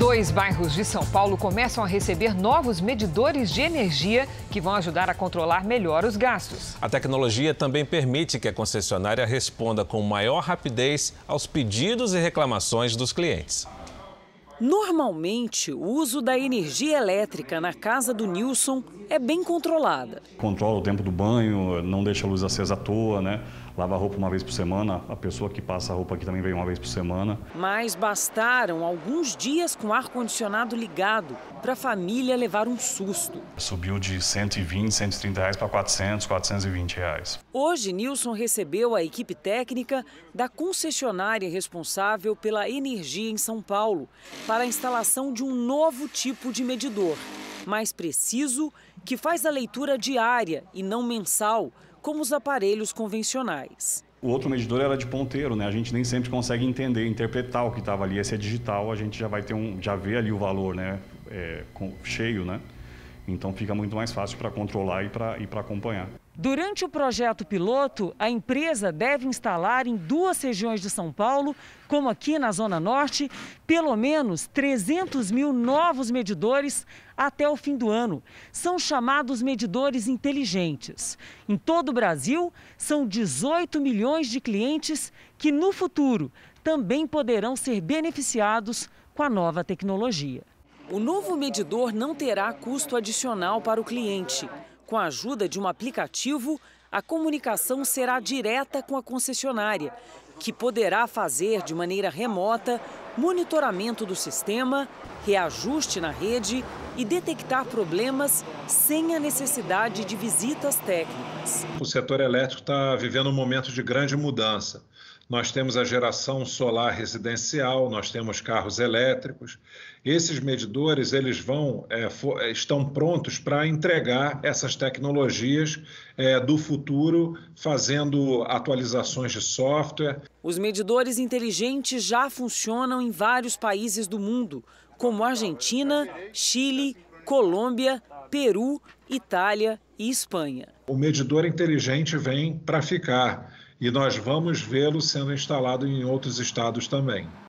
Dois bairros de São Paulo começam a receber novos medidores de energia que vão ajudar a controlar melhor os gastos. A tecnologia também permite que a concessionária responda com maior rapidez aos pedidos e reclamações dos clientes. Normalmente, o uso da energia elétrica na casa do Nilson é bem controlada. Controla o tempo do banho, não deixa a luz acesa à toa, né? Lava a roupa uma vez por semana, a pessoa que passa a roupa aqui também vem uma vez por semana. Mas bastaram alguns dias com ar-condicionado ligado para a família levar um susto. Subiu de 120, 130 reais para 400, 420 reais. Hoje, Nilson recebeu a equipe técnica da concessionária responsável pela energia em São Paulo para a instalação de um novo tipo de medidor, mais preciso, que faz a leitura diária e não mensal, como os aparelhos convencionais. O outro medidor era de ponteiro, né? A gente nem sempre consegue entender, interpretar o que estava ali. Esse é digital, a gente já vai ter um, já vê ali o valor, né? É, com, cheio, né? Então fica muito mais fácil para controlar e para e acompanhar. Durante o projeto piloto, a empresa deve instalar em duas regiões de São Paulo, como aqui na Zona Norte, pelo menos 300 mil novos medidores até o fim do ano. São chamados medidores inteligentes. Em todo o Brasil, são 18 milhões de clientes que no futuro também poderão ser beneficiados com a nova tecnologia. O novo medidor não terá custo adicional para o cliente. Com a ajuda de um aplicativo, a comunicação será direta com a concessionária, que poderá fazer de maneira remota monitoramento do sistema, reajuste na rede e detectar problemas sem a necessidade de visitas técnicas. O setor elétrico está vivendo um momento de grande mudança nós temos a geração solar residencial, nós temos carros elétricos. Esses medidores eles vão é, for, é, estão prontos para entregar essas tecnologias é, do futuro, fazendo atualizações de software. Os medidores inteligentes já funcionam em vários países do mundo, como Argentina, Chile, Colômbia, Peru, Itália e Espanha. O medidor inteligente vem para ficar e nós vamos vê-lo sendo instalado em outros estados também.